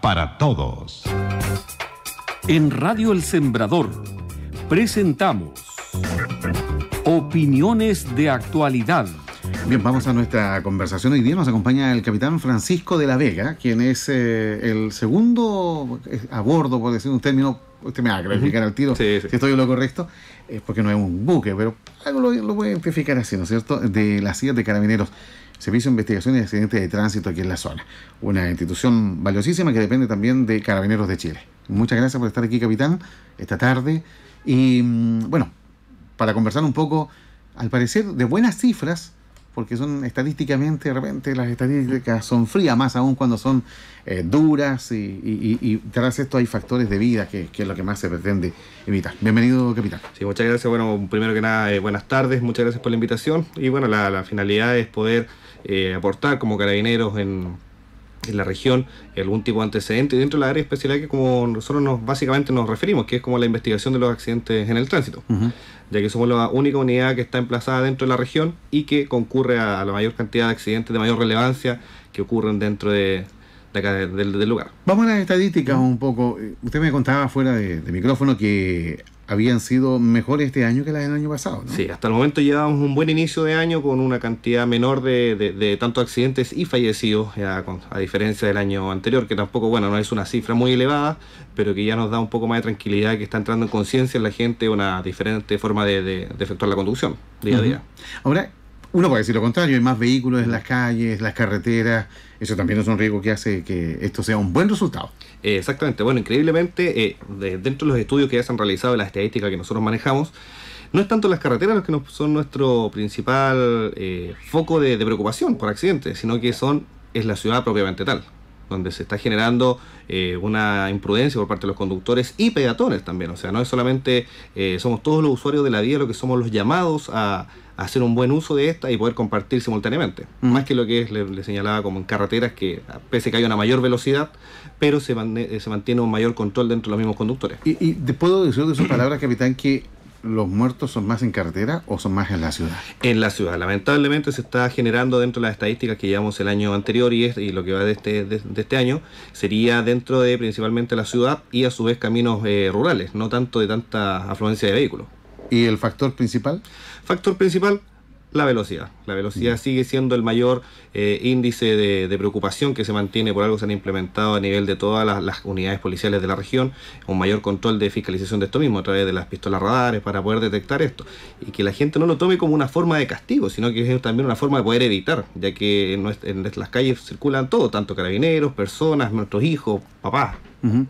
para todos. En Radio El Sembrador presentamos Opiniones de Actualidad. Bien, vamos a nuestra conversación. Hoy día nos acompaña el capitán Francisco de la Vega, quien es eh, el segundo eh, a bordo, por decir un término, usted me va a al tiro si estoy en lo correcto, es porque no es un buque, pero lo, voy a identificar así, ¿no es cierto?, de las sillas de carabineros. Servicio de Investigación y Accidentes de Tránsito aquí en la zona. Una institución valiosísima que depende también de Carabineros de Chile. Muchas gracias por estar aquí, capitán, esta tarde. Y mm, bueno, para conversar un poco, al parecer, de buenas cifras porque son estadísticamente, de repente las estadísticas son frías, más aún cuando son eh, duras y, tras esto hay factores de vida que, es lo que más se pretende evitar. Bienvenido, capitán. Sí, muchas gracias. Bueno, primero que nada, eh, buenas tardes, muchas gracias por la invitación y bueno, la, finalidad es poder eh, aportar como carabineros en en la región algún tipo de antecedente dentro de la área especial que como nosotros nos, básicamente nos referimos, que es como la investigación de los accidentes en el tránsito, ya que somos la única unidad que está emplazada dentro de la región y que concurre a, la mayor cantidad de accidentes de mayor relevancia que ocurren dentro de, del, lugar. Vamos a las estadísticas un poco. Eh, usted me contaba fuera de micrófono que habían sido mejores este año que las del año pasado. ¿no? Sí, hasta el momento llevamos un buen inicio de año con una cantidad menor de, tantos accidentes y fallecidos, a diferencia del año anterior, que tampoco, bueno, no es una cifra muy elevada, pero que ya nos da un poco más de tranquilidad, que está entrando en conciencia en la gente una diferente forma de, efectuar la conducción día a día. Ahora, uno puede decir lo contrario, hay más vehículos en las calles, las carreteras, eso también es un riesgo que hace que esto sea un buen resultado. Eh, exactamente, bueno, increíblemente, eh, dentro de los estudios que ya se han realizado, las estadísticas que nosotros manejamos, no es tanto las carreteras los que son nuestro principal eh, foco de, preocupación por accidentes, sino que son es la ciudad propiamente tal, donde se está generando una imprudencia por parte de los conductores y peatones también, o sea, no es solamente somos todos los usuarios de la vía lo que somos los llamados a hacer un buen uso de esta y poder compartir simultáneamente. Mm. Más que lo que le, señalaba como en carreteras, que ah, pese que hay una mayor velocidad, pero se, eh, se mantiene un mayor control dentro de los mismos conductores. Y, y puedo decir de sus palabras, capitán, que ¿Los muertos son más en carretera o son más en la ciudad? En la ciudad. Lamentablemente se está generando dentro de las estadísticas que llevamos el año anterior y, lo que va este, de este, año, sería dentro de principalmente la ciudad y a su vez caminos eh, rurales, no tanto de tanta afluencia de vehículos. ¿Y el factor principal? Factor principal, la velocidad. La velocidad sigue siendo el mayor eh, índice de, preocupación que se mantiene, por algo que se han implementado a nivel de todas las, unidades policiales de la región, un mayor control de fiscalización de esto mismo a través de las pistolas radares para poder detectar esto. Y que la gente no lo tome como una forma de castigo, sino que es también una forma de poder evitar, ya que en, en las calles circulan todo, tanto carabineros, personas, nuestros hijos, papás,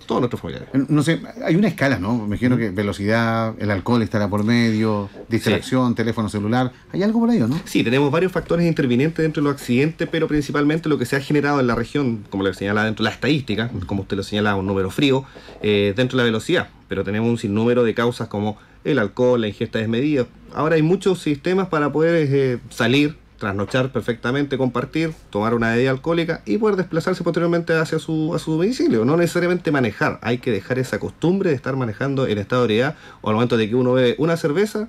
todos los No sé, hay una escala, ¿no? Me imagino que velocidad, el alcohol estará por medio, distracción, teléfono celular. Hay algo por ahí, ¿no? Sí, tenemos varios factores intervinientes dentro de los accidentes, pero principalmente lo que se ha generado en la región, como lo señala dentro de la estadística, como usted lo señalaba, un número frío, eh, dentro de la velocidad. Pero tenemos un sinnúmero de causas como el alcohol, la ingesta desmedida. Ahora hay muchos sistemas para poder eh, salir trasnochar perfectamente, compartir, tomar una bebida alcohólica y poder desplazarse posteriormente hacia su, a su domicilio. No necesariamente manejar, hay que dejar esa costumbre de estar manejando en estado de ebriedad o al momento de que uno bebe una cerveza.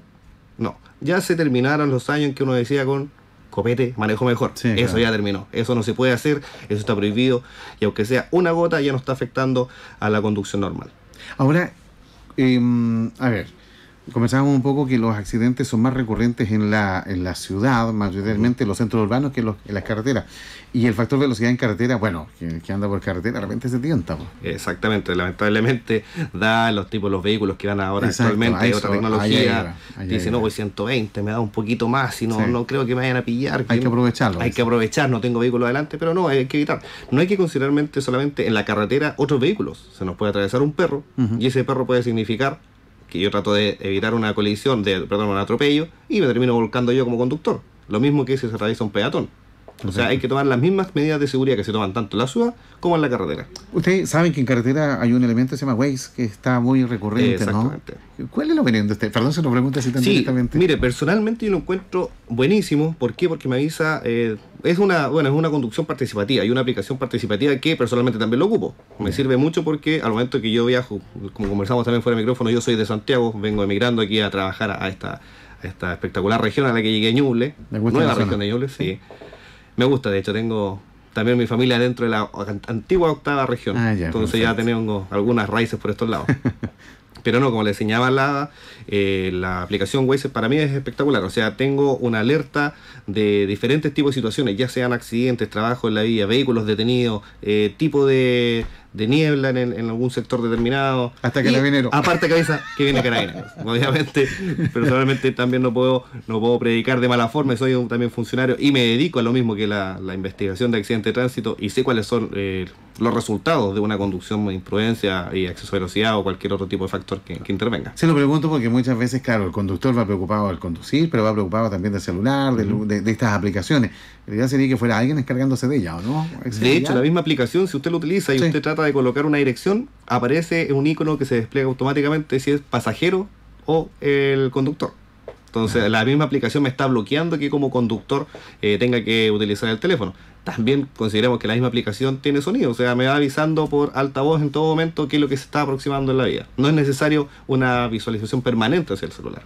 No, ya se terminaron los años en que uno decía con copete, manejo mejor. eso ya terminó. Eso no se puede hacer, eso está prohibido. Y aunque sea una gota, ya no está afectando a la conducción normal. Ahora, em, a ver, Comenzamos un poco que los accidentes son más recurrentes en la, en la ciudad, mayoritariamente en los centros urbanos, que en las carreteras. Y el factor velocidad en carretera, bueno, que, anda por carretera, de repente se tienta. Exactamente, lamentablemente, da los tipos, los vehículos que van ahora actualmente, hay otra tecnología, dice, no, voy 120, me da un poquito más y no, creo que me vayan a pillar. Hay que aprovecharlo. Hay que aprovechar, no tengo vehículo adelante, pero no, hay que evitar. No hay que considerar solamente en la carretera otros vehículos. Se nos puede atravesar un perro y ese perro puede significar que yo trato de evitar una colisión, de, perdón, un atropello, y me termino volcando yo como conductor. Lo mismo que si se atraviesa un peatón. O sea, hay que tomar las mismas medidas de seguridad que se toman tanto en la ciudad como en la carretera. Ustedes saben que en carretera hay un elemento que se llama Waze, que está muy recurrente, Exactamente. ¿Cuál es la opinión de usted? Perdón se lo pregunta así tan sí, directamente. Mire, personalmente yo lo encuentro buenísimo. ¿Por qué? Porque me avisa. Eh, es una, bueno, es una conducción participativa y una aplicación participativa que personalmente también lo ocupo. Me sirve mucho porque al momento que yo viajo, como conversamos también fuera de micrófono, yo soy de Santiago, vengo emigrando aquí a trabajar a esta, esta espectacular región a la que llegué Ñuble, la región de Ñuble, sí me gusta, de hecho, tengo también mi familia dentro de la antigua octava región. Ah, Entonces ya tenemos algunas raíces por estos lados. Pero no, como le enseñaba la, eh, la aplicación Waze, para mí es espectacular. O sea, tengo una alerta de diferentes tipos de situaciones, ya sean accidentes, trabajo en la vía, vehículos detenidos, eh, tipo de, de niebla en, en algún sector determinado. Hasta que le vinieron Aparte cabeza que viene carabineros Obviamente, personalmente también no puedo, no puedo predicar de mala forma, soy también funcionario y me dedico a lo mismo que la, la investigación de accidentes de tránsito y sé cuáles son eh, los resultados de una conducción de imprudencia y acceso a velocidad o cualquier otro tipo de factor que, intervenga. Se lo pregunto porque muchas veces, claro, el conductor va preocupado al conducir, pero va preocupado también del celular, de, de estas aplicaciones. La sería que fuera alguien descargándose de ella, no? De hecho, la misma aplicación, si usted lo utiliza y usted trata de colocar una dirección, aparece un icono que se despliega automáticamente si es pasajero o el conductor. Entonces, la misma aplicación me está bloqueando que como conductor eh, tenga que utilizar el teléfono también consideramos que la misma aplicación tiene sonido, o sea, me va avisando por altavoz en todo momento qué es lo que se está aproximando en la vía No es necesario una visualización permanente hacia el celular.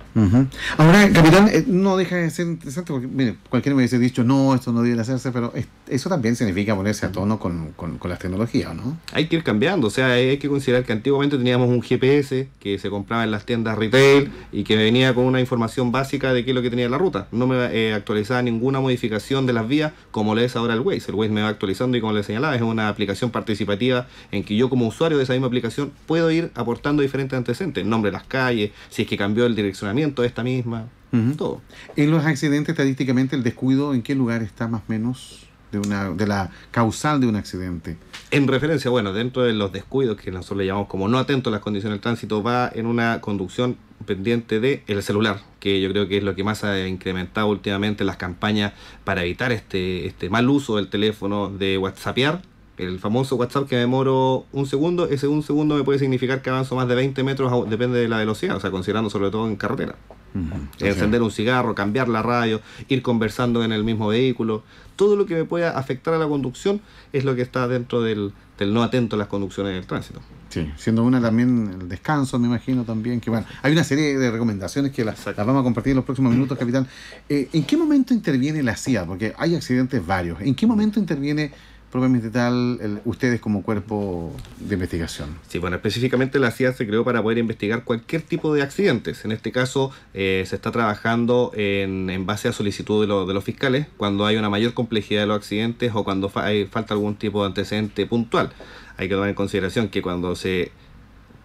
Ahora, capitán, eh, no deja de ser interesante, porque mire, cualquiera me hubiese dicho, no, esto no debe hacerse, pero eso también significa ponerse a tono con, las tecnologías, ¿no? Hay que ir cambiando, o sea, hay que considerar que antiguamente teníamos un GPS que se compraba en las tiendas retail y que venía con una información básica de qué es lo que tenía la ruta. No me eh, actualizaba ninguna modificación de las vías como lo es ahora el Waze. El Waze me va actualizando y como le señalaba, es una aplicación participativa en que yo como usuario de esa misma aplicación puedo ir aportando diferentes antecedentes, nombre de las calles, si es que cambió el direccionamiento de esta misma, todo. En los accidentes, estadísticamente, el descuido, ¿en qué lugar está más o menos? De, una, de la causal de un accidente. En referencia, bueno, dentro de los descuidos que nosotros le llamamos como no atento a las condiciones del tránsito, va en una conducción pendiente del celular, que yo creo que es lo que más ha incrementado últimamente las campañas para evitar este, este mal uso del teléfono de WhatsAppear. El famoso WhatsApp que demoro un segundo, ese un segundo me puede significar que avanzo más de 20 metros, depende de la velocidad, o sea, considerando sobre todo en carretera. Eh, encender un cigarro, cambiar la radio, ir conversando en el mismo vehículo. Todo lo que me pueda afectar a la conducción es lo que está dentro del, del no atento a las conducciones del tránsito. Sí, siendo una también el descanso, me imagino también que bueno, hay una serie de recomendaciones que las, vamos a compartir en los próximos minutos, capitán. Eh, ¿En qué momento interviene la CIA? Porque hay accidentes varios. ¿En qué momento interviene propiamente tal, ustedes como cuerpo de investigación. Sí, bueno, específicamente la CIA se creó para poder investigar cualquier tipo de accidentes. En este caso, eh, se está trabajando en, en base a solicitud de, los fiscales cuando hay una mayor complejidad de los accidentes o cuando hay, falta algún tipo de antecedente puntual. Hay que tomar en consideración que cuando se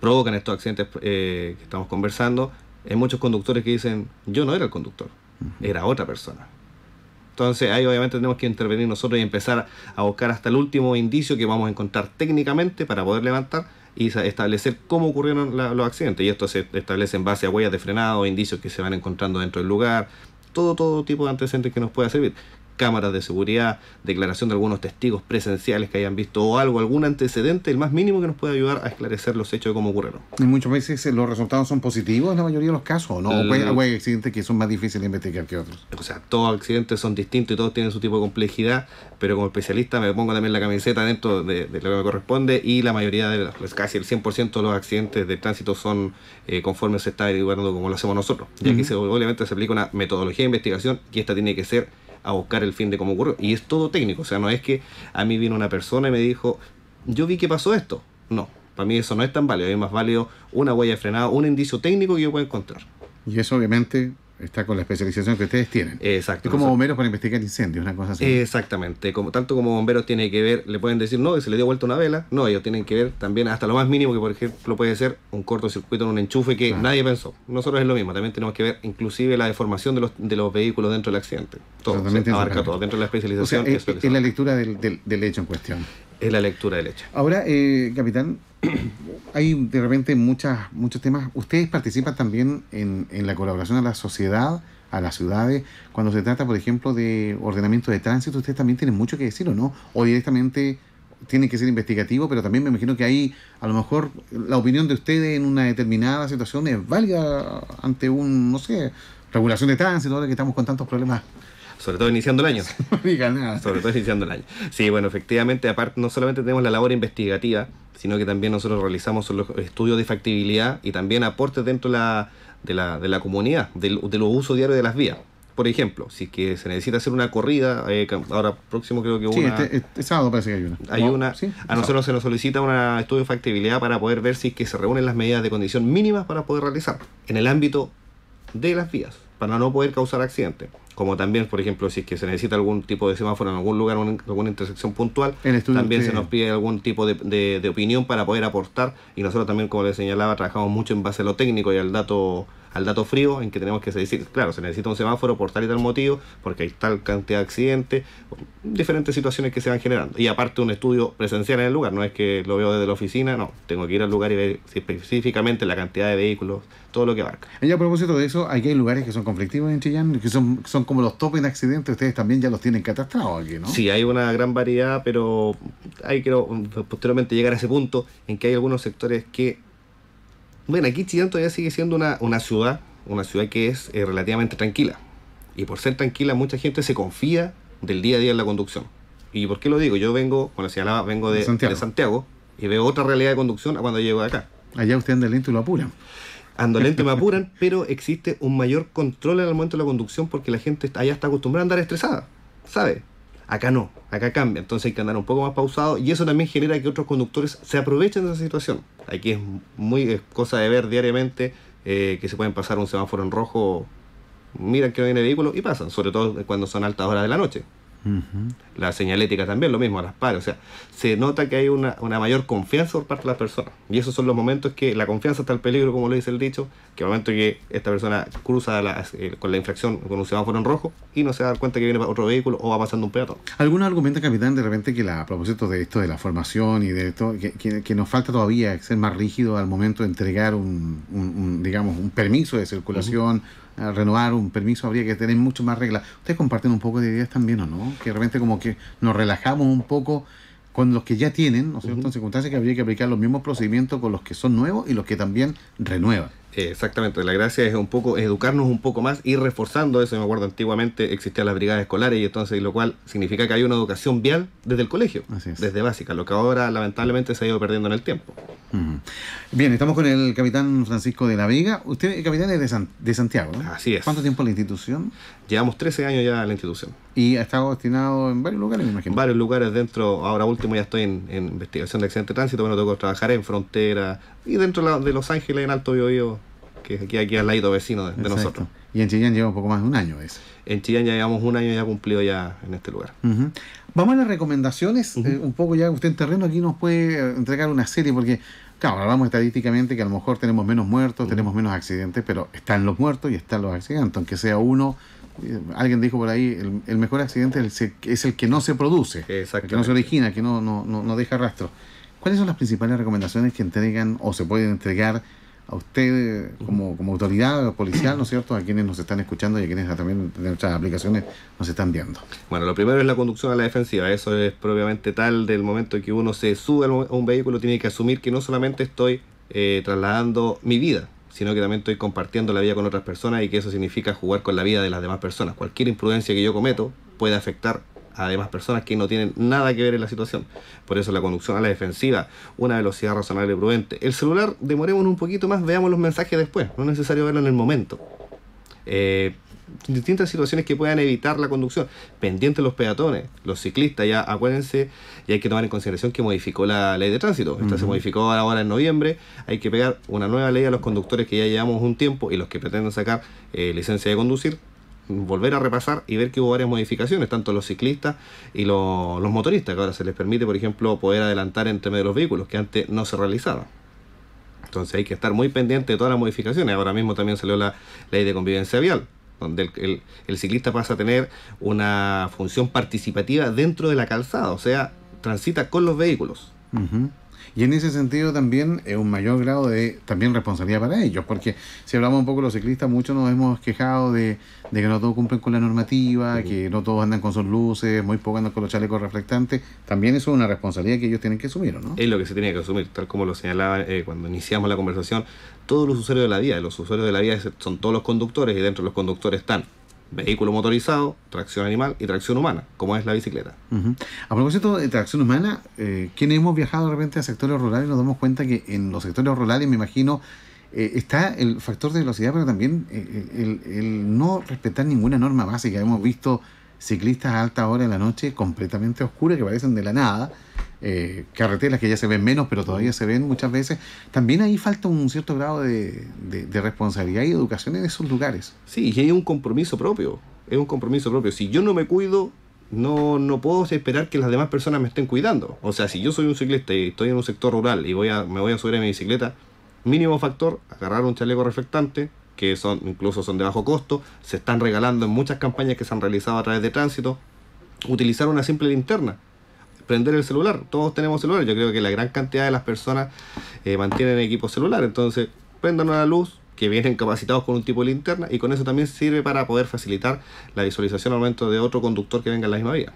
provocan estos accidentes eh, que estamos conversando, hay muchos conductores que dicen, yo no era el conductor, era otra persona entonces ahí obviamente tenemos que intervenir nosotros y empezar a buscar hasta el último indicio que vamos a encontrar técnicamente para poder levantar y establecer cómo ocurrieron los accidentes. Y esto se establece en base a huellas de frenado, indicios que se van encontrando dentro del lugar, todo, todo tipo de antecedentes que nos pueda servir cámaras de seguridad, declaración de algunos testigos presenciales que hayan visto o algo, algún antecedente, el más mínimo que nos pueda ayudar a esclarecer los hechos de cómo ocurrieron. ¿En muchos veces los resultados son positivos en la mayoría de los casos, ¿no? O hay, accidentes que son más difíciles de investigar que otros. O sea, todos los accidentes son distintos y todos tienen su tipo de complejidad, pero como especialista me pongo también la camiseta dentro de, lo que me corresponde y la mayoría de los, pues, casi el 100% de los accidentes de tránsito son eh, conforme se está averiguando como lo hacemos nosotros. y aquí obviamente se aplica una metodología de investigación y esta tiene que ser a buscar el fin de cómo ocurrió. Y es todo técnico, o sea, no es que a mí vino una persona y me dijo, yo vi que pasó esto. No, para mí eso no es tan válido, es más válido una huella de frenado, un indicio técnico que yo pueda encontrar. Y eso obviamente Está con la especialización que ustedes tienen. Exacto. Es como bomberos para investigar incendios, una cosa así. Exactamente. Como, tanto como bomberos tiene que ver, le pueden decir, no, que se le dio vuelta una vela. No, ellos tienen que ver también hasta lo más mínimo que, por ejemplo, puede ser un cortocircuito en un enchufe que nadie pensó. Nosotros es lo mismo. También tenemos que ver inclusive la deformación de los, de los vehículos dentro del accidente. Todo. abarca todo dentro de la especialización. O es, la lectura del hecho en cuestión es la lectura de leche. Ahora, eh, capitán, hay de repente muchas, muchos temas. Ustedes participan también en, la colaboración a la sociedad, a las ciudades. Cuando se trata, por ejemplo, de ordenamiento de tránsito, ustedes también tienen mucho que decir, ¿o no? O directamente tiene que ser investigativo, pero también me imagino que ahí, a lo mejor, la opinión de ustedes en una determinada situación es válida ante un, no sé, regulación de tránsito, ahora que estamos con tantos problemas sobre todo iniciando el año. Sobre todo iniciando el año. Sí, bueno, efectivamente, aparte no solamente tenemos la labor investigativa, sino que también nosotros realizamos los estudios de factibilidad y también aportes dentro de la, de la, comunidad, de los usos diarios de las vías por ejemplo, si es que se necesita hacer una corrida, eh, ahora próximo creo que una. Sí, este, este, sábado parece que hay una. A nosotros se nos solicita un estudio de factibilidad para poder ver si es que se reúnen las medidas de condición mínimas para poder realizar en el ámbito de las vías, para no poder causar accidentes como también, por ejemplo, si es que se necesita algún tipo de semáforo en algún lugar, en alguna intersección puntual, también se nos pide algún tipo de, opinión para poder aportar. Y nosotros también, como les señalaba, trabajamos mucho en base a lo técnico y al dato al dato frío, en que tenemos que decir, claro, se necesita un semáforo por tal y tal motivo, porque hay tal cantidad de accidentes, diferentes situaciones que se van generando. Y aparte un estudio presencial en el lugar, no es que lo veo desde la oficina, no, tengo que ir al lugar y ver específicamente la cantidad de vehículos, todo lo que abarca. Y a propósito de eso, aquí hay lugares que son conflictivos en Chillán, que son, son como los top en accidentes, ustedes también ya los tienen catastrados aquí, ¿no? Sí, hay una gran variedad, pero hay que pues, posteriormente llegar a ese punto en que hay algunos sectores que. Bueno, aquí Chillán todavía sigue siendo una, ciudad, una ciudad que es eh, relativamente tranquila. Y por ser tranquila, mucha gente se confía del día a día en la conducción. ¿Y por qué lo digo? Yo vengo, cuando si hablaba, vengo de Santiago. de Santiago. y veo otra realidad de conducción a cuando llego de acá. Allá usted anda lento y lo apuran ando y me apuran, pero existe un mayor control en el momento de la conducción porque la gente allá está acostumbrada a andar estresada, ¿sabes? Acá no, acá cambia, entonces hay que andar un poco más pausado y eso también genera que otros conductores se aprovechen de esa situación. Aquí es muy cosa de ver diariamente eh, que se pueden pasar un semáforo en rojo, miran que no viene vehículo y pasan, sobre todo cuando son altas horas de la noche. La señalética también, lo mismo, a las pares. O sea, se nota que hay una, mayor confianza por parte de las personas. Y esos son los momentos que la confianza está el peligro, como le dice el dicho, que el momento que esta persona cruza eh, con la infracción con un semáforo en rojo y no se da cuenta que viene otro vehículo o va pasando un peatón. ¿Algún argumento capitán, de repente que la, a propósito de esto, de la formación y de esto, que, nos falta todavía ser más rígido al momento de entregar un, digamos, un permiso de circulación renovar un permiso habría que tener mucho más reglas. ¿Ustedes comparten un poco de ideas también o no? Que realmente como que nos relajamos un poco con los que ya tienen, ¿no es cierto? En circunstancias que habría que aplicar los mismos procedimientos con los que son nuevos y los que también renuevan. Eh, exactamente, la gracia es un poco educarnos un poco más, y reforzando eso. Me acuerdo antiguamente existían las brigadas escolares y entonces lo cual significa que hay una educación vial desde el colegio, desde básica, lo que ahora lamentablemente se ha ido perdiendo en el tiempo. Bien, estamos con el capitán Francisco de la Vega. Usted, capitán, es de, de Santiago, Así es. ¿Cuánto tiempo en la institución? Llevamos 13 años ya en la institución. Y ha estado destinado en varios lugares, me imagino. varios lugares dentro, ahora último ya estoy en, investigación de accidente de tránsito, Bueno, tengo que trabajar en frontera y dentro de Los Ángeles, en Alto Biobío, que es aquí, aquí al lado vecino de, nosotros. Y en Chillán lleva un poco más de un año eso. En Chillán ya llevamos un año ya cumplido ya en este lugar. Vamos a las recomendaciones, eh, un poco ya usted en terreno aquí nos puede entregar una serie, porque Claro, hablamos estadísticamente que a lo mejor tenemos menos muertos, tenemos menos accidentes, pero están los muertos y están los accidentes. Aunque sea uno, eh, alguien dijo por ahí, el, mejor accidente es el, que no se produce, que no se origina, que no, no, no deja rastro. ¿Cuáles son las principales recomendaciones que entregan o se pueden entregar a usted como, como autoridad policial, ¿no es cierto?, a quienes nos están escuchando y a quienes también en nuestras aplicaciones nos están viendo. Bueno, lo primero es la conducción a la defensiva, eso es propiamente tal del momento en que uno se sube a un vehículo, tiene que asumir que no solamente estoy eh, trasladando mi vida, sino que también estoy compartiendo la vida con otras personas y que eso significa jugar con la vida de las demás personas. Cualquier imprudencia que yo cometo puede afectar además personas que no tienen nada que ver en la situación. Por eso la conducción a la defensiva, una velocidad razonable y prudente. El celular, demoremos un poquito más, veamos los mensajes después, no es necesario verlo en el momento. Eh, distintas situaciones que puedan evitar la conducción. Pendientes los peatones, los ciclistas, ya acuérdense, y hay que tomar en consideración que modificó la ley de tránsito. Esta se modificó ahora en noviembre, hay que pegar una nueva ley a los conductores que ya llevamos un tiempo y los que pretenden sacar eh, licencia de conducir, volver a repasar y ver que hubo varias modificaciones, tanto los ciclistas y los, motoristas, que ahora se les permite, por ejemplo, poder adelantar entre medio de los vehículos, que antes no se realizaba. Entonces hay que estar muy pendiente de todas las modificaciones. Ahora mismo también salió la ley de convivencia vial, donde el, ciclista pasa a tener una función participativa dentro de la calzada, o sea, transita con los vehículos. Y en ese sentido también es eh, un mayor grado de también responsabilidad para ellos, porque si hablamos un poco de los ciclistas, muchos nos hemos quejado de, que no todos cumplen con la normativa, que no todos andan con sus luces, muy pocos andan con los chalecos reflectantes. También eso es una responsabilidad que ellos tienen que asumir, ¿no? Es lo que se tiene que asumir, tal como lo señalaba eh, cuando iniciamos la conversación, todos los usuarios de la vía, los usuarios de la vía son todos los conductores y dentro de los conductores están vehículo motorizado, tracción animal y tracción humana, como es la bicicleta. A propósito de tracción humana, eh, quienes hemos viajado de repente a sectores rurales nos damos cuenta que en los sectores rurales, me imagino, eh, está el factor de velocidad, pero también eh, el, no respetar ninguna norma básica. Hemos visto ciclistas a alta hora de la noche completamente oscura que parecen de la nada eh, carreteras que ya se ven menos, pero todavía se ven muchas veces. También ahí falta un cierto grado de, responsabilidad y educación en esos lugares. Sí, y hay un compromiso propio, es un compromiso propio. Si yo no me cuido, no, no puedo esperar que las demás personas me estén cuidando. O sea, si yo soy un ciclista y estoy en un sector rural y voy a, me voy a subir a mi bicicleta, mínimo factor, agarrar un chaleco reflectante, que son incluso son de bajo costo, se están regalando en muchas campañas que se han realizado a través de tránsito, utilizar una simple linterna prender el celular. Todos tenemos celular. Yo creo que la gran cantidad de las personas eh, mantienen equipo celular. Entonces, prendan una luz que vienen capacitados con un tipo de linterna y con eso también sirve para poder facilitar la visualización al momento de otro conductor que venga en la misma vía.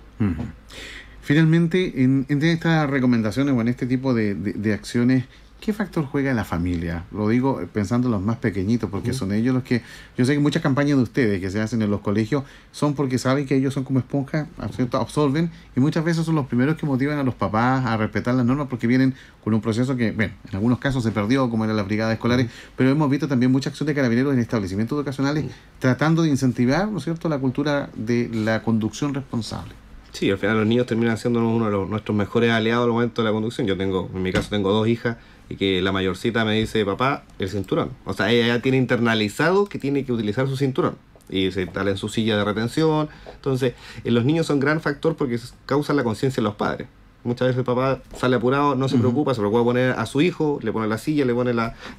Finalmente, en, estas recomendaciones o en este tipo de acciones ¿Qué factor juega en la familia? Lo digo eh, pensando en los más pequeñitos, porque son ellos los que... Yo sé que muchas campañas de ustedes que se hacen en los colegios son porque saben que ellos son como esponja, absorben, y muchas veces son los primeros que motivan a los papás a respetar las normas porque vienen con un proceso que, bueno, en algunos casos se perdió, como era la brigada escolar pero hemos visto también mucha acción de carabineros en establecimientos educacionales tratando de incentivar, ¿no es cierto?, la cultura de la conducción responsable. Sí, al final los niños terminan siendo uno de nuestros mejores aliados al momento de la conducción. Yo tengo, en mi caso, tengo dos hijas y que la mayorcita me dice, papá, el cinturón. O sea, ella ya tiene internalizado que tiene que utilizar su cinturón. Y se instala en su silla de retención. Entonces, eh, los niños son gran factor porque causan la conciencia en los padres. Muchas veces el papá sale apurado, no se preocupa, se preocupa poner a su hijo, le pone la silla, le pone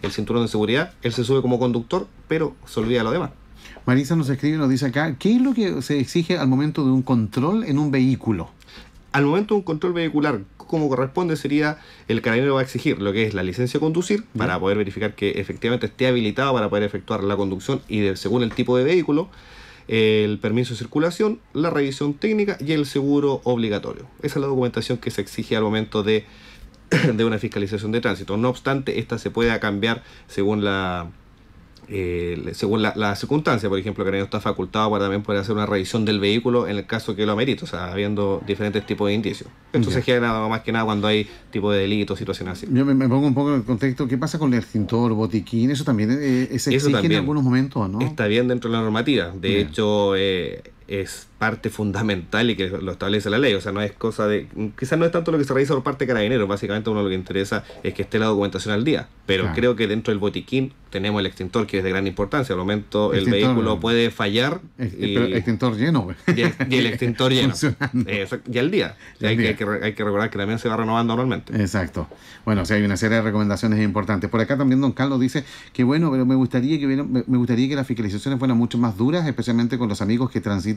el cinturón de seguridad, él se sube como conductor, pero se olvida lo demás. Marisa nos escribe, nos dice acá, ¿qué es lo que se exige al momento de un control en un vehículo? Al momento de un control vehicular como corresponde sería el carabinero va a exigir lo que es la licencia de conducir para poder verificar que efectivamente esté habilitado para poder efectuar la conducción y según el tipo de vehículo, el permiso de circulación, la revisión técnica y el seguro obligatorio. Esa es la documentación que se exige al momento de, de una fiscalización de tránsito. No obstante, esta se puede cambiar según la eh, según la, la, circunstancia, por ejemplo, que Carabineros está facultado para también poder hacer una revisión del vehículo en el caso que lo amerite, o sea, habiendo diferentes tipos de indicios. entonces se genera más que nada cuando hay tipo de delitos, situaciones así. Yo me, pongo un poco en el contexto, ¿qué pasa con el cintor? botiquín? Eso también eh, eh exige en algunos momentos, ¿no? Está bien dentro de la normativa. De hecho, eh, es parte fundamental y que lo establece la ley. O sea, no es cosa de. Quizás no es tanto lo que se realiza por parte de carabineros. Básicamente, uno lo que interesa es que esté la documentación al día. Pero creo que dentro del botiquín tenemos el extintor, que es de gran importancia. Al momento, el vehículo eh. puede fallar. y, extintor lleno, Y, el, extintor lleno. Eh, y al día. hay, que, recordar que también se va renovando normalmente Exacto. Bueno, sí, hay una serie de recomendaciones importantes. Por acá también Don Carlos dice que, bueno, pero me gustaría que, me gustaría que las fiscalizaciones fueran mucho más duras, especialmente con los amigos que transitan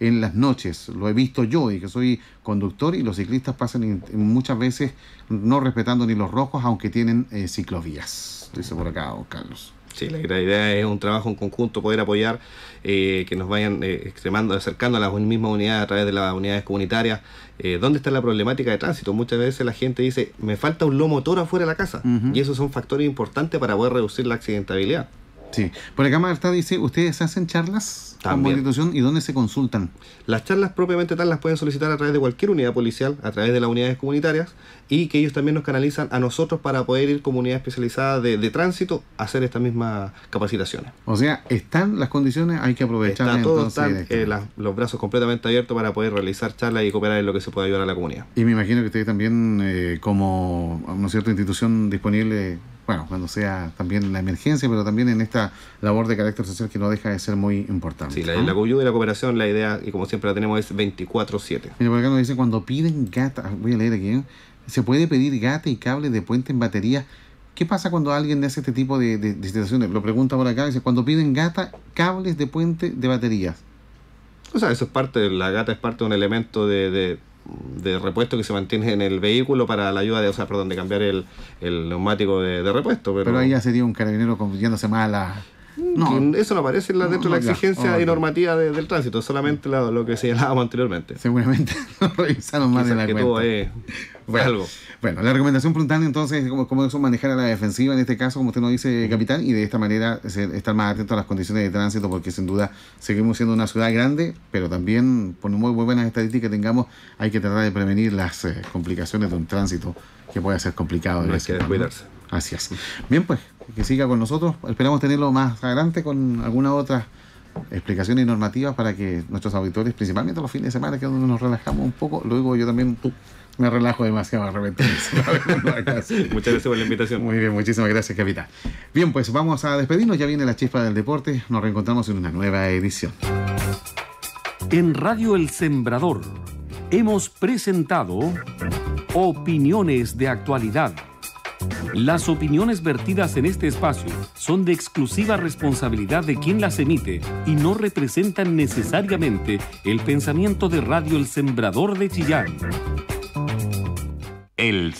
en las noches. Lo he visto yo y que soy conductor y los ciclistas pasan muchas veces no respetando ni los rojos, aunque tienen eh, ciclovías. Dice por acá, oh, Carlos. Sí, la idea es un trabajo en conjunto, poder apoyar, eh, que nos vayan eh, extremando, acercando a las mismas unidades a través de las unidades comunitarias. Eh, ¿Dónde está la problemática de tránsito? Muchas veces la gente dice, me falta un lomo toro afuera de la casa. Y esos son factores importantes para poder reducir la accidentabilidad. Sí. Por acá Marta dice, ¿ustedes hacen charlas? También. y dónde se consultan. Las charlas propiamente tal las pueden solicitar a través de cualquier unidad policial, a través de las unidades comunitarias y que ellos también nos canalizan a nosotros para poder ir como unidad especializada de, de tránsito a hacer estas mismas capacitaciones. O sea, están las condiciones, hay que aprovechar. Está todo, están eh, los brazos completamente abiertos para poder realizar charlas y cooperar en lo que se pueda ayudar a la comunidad. Y me imagino que ustedes también eh, como una cierta institución disponible bueno, cuando sea también en la emergencia, pero también en esta labor de carácter social que no deja de ser muy importante. Sí, la, ¿no? la y la cooperación, la idea, y como siempre la tenemos, es 24-7. Mira, por acá nos dice, cuando piden gata, ah, voy a leer aquí, ¿eh? se puede pedir gata y cables de puente en batería. ¿Qué pasa cuando alguien hace este tipo de, situaciones? Lo pregunta por acá, dice, cuando piden gata, cables de puente de baterías. O sea, eso es parte, la gata es parte de un elemento de de repuesto que se mantiene en el vehículo para la ayuda de, o sea, perdón, de cambiar el, el neumático de, repuesto. Pero... pero... ahí ya sería un carabinero convirtiéndose más a no. Eso no aparece dentro de la exigencia y normativa del tránsito, solamente lo que señalábamos anteriormente. Seguramente revisaron más la cuenta. bueno, algo. bueno, la recomendación frontal entonces, es cómo eso manejar a la defensiva en este caso, como usted nos dice, capitán, y de esta manera estar más atento a las condiciones de tránsito, porque sin duda seguimos siendo una ciudad grande, pero también, por muy buenas estadísticas que tengamos, hay que tratar de prevenir las eh, complicaciones de un tránsito que puede ser complicado. hay este que Así es. Bien, pues, que siga con nosotros. Esperamos tenerlo más adelante con alguna otra y normativas para que nuestros auditores, principalmente los fines de semana, que es donde nos relajamos un poco, luego yo también me relajo demasiado ...a repente. Muchas gracias por la invitación. Muy bien, muchísimas gracias, capitán. Bien, pues vamos a despedirnos, ya viene la chispa del deporte, nos reencontramos en una nueva edición. En Radio El Sembrador hemos presentado Opiniones de Actualidad las opiniones vertidas en este espacio son de exclusiva responsabilidad de quien las emite y no representan necesariamente el pensamiento de Radio El Sembrador de Chillán. El